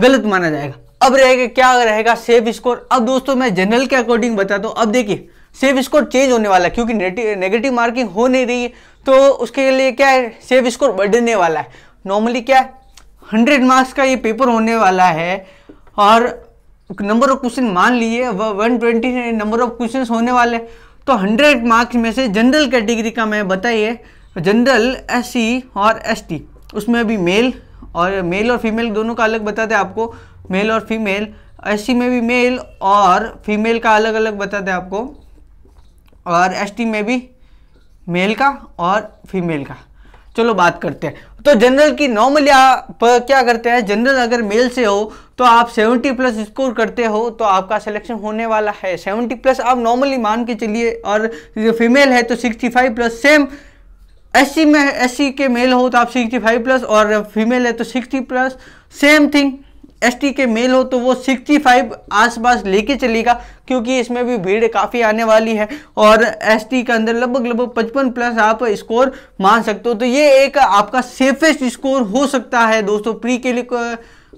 गलत माना जाएगा अब रहेगा क्या रहेगा सेफ स्कोर अब दोस्तों मैं जनरल के अकॉर्डिंग बताता हूँ अब देखिए सेफ स्कोर चेंज होने वाला है क्योंकि नेगेटिव मार्किंग हो नहीं रही है तो उसके लिए क्या है सेफ स्कोर बढ़ने वाला है नॉर्मली क्या है हंड्रेड मार्क्स का ये पेपर होने वाला है और नंबर ऑफ क्वेश्चन मान लिए one twenty number of question होने वाले तो हंड्रेड मार्क्स में से जनरल कैटेगरी का मैं बताइए जनरल एस e और एस उसमें भी मेल और मेल और फीमेल दोनों का अलग बताते हैं आपको मेल और फीमेल एस में भी मेल और फीमेल का अलग अलग बताते हैं आपको और एस में भी मेल का और फीमेल का चलो बात करते हैं तो जनरल की नॉर्मली आप क्या करते हैं जनरल अगर मेल से हो तो आप 70 प्लस स्कोर करते हो तो आपका सिलेक्शन होने वाला है 70 प्लस आप नॉर्मली मान के चलिए और फीमेल है तो 65 प्लस सेम एस में एस के मेल हो तो आप सिक्सटी फाइव प्लस और फीमेल है तो sixty plus same thing ST के मेल हो तो वो 65 आसपास लेके चलेगा क्योंकि इसमें भी भीड़ काफ़ी आने वाली है और एसटी के अंदर लगभग लगभग 55 प्लस आप स्कोर मान सकते हो तो ये एक आपका सेफेस्ट स्कोर हो सकता है दोस्तों प्री के लिए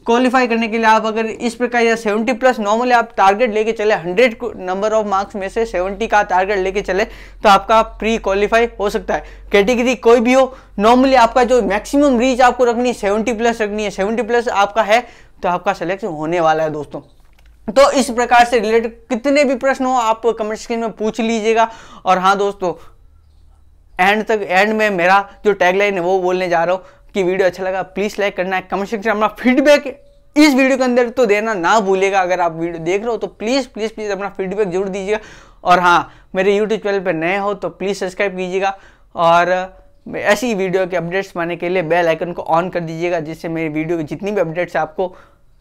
क्वालिफाई करने के लिए आप अगर इस प्रकार या 70 प्लस नॉर्मली आप टारगेट लेके चले 100 नंबर ऑफ मार्क्स में से 70 का टारगेट लेके चले तो आपका प्री क्वालिफाई हो सकता है कैटेगरी कोई भी हो नॉर्मली आपका जो मैक्सिमम रीच आपको रखनी है 70 प्लस रखनी है 70 प्लस आपका है तो आपका सिलेक्शन होने वाला है दोस्तों तो इस प्रकार से रिलेटेड कितने भी प्रश्न हो आप कमेंट स्क्रीन में पूछ लीजिएगा और हाँ दोस्तों एंड तक एंड में मेरा जो टैगलाइन है वो बोलने जा रहा हूँ कि वीडियो अच्छा लगा प्लीज़ लाइक करना है कमेंट सेक्शन में अपना फीडबैक इस वीडियो के अंदर तो देना ना भूलेगा अगर आप वीडियो देख रहे हो तो प्लीज़ प्लीज़ प्लीज़ अपना फीडबैक जरूर दीजिएगा और हाँ मेरे यूट्यूब चैनल पर नए हो तो प्लीज़ सब्सक्राइब कीजिएगा और ऐसी वीडियो के अपडेट्स पाने के लिए बेल आइकन को ऑन कर दीजिएगा जिससे मेरी वीडियो की जितनी भी अपडेट्स आपको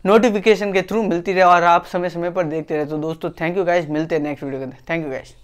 नोटिफिकेशन के थ्रू मिलती रहे और आप समय समय पर देखते रहे तो दोस्तों थैंक यू गाइज मिलते हैं नेक्स्ट वीडियो के अंदर थैंक यू गाइज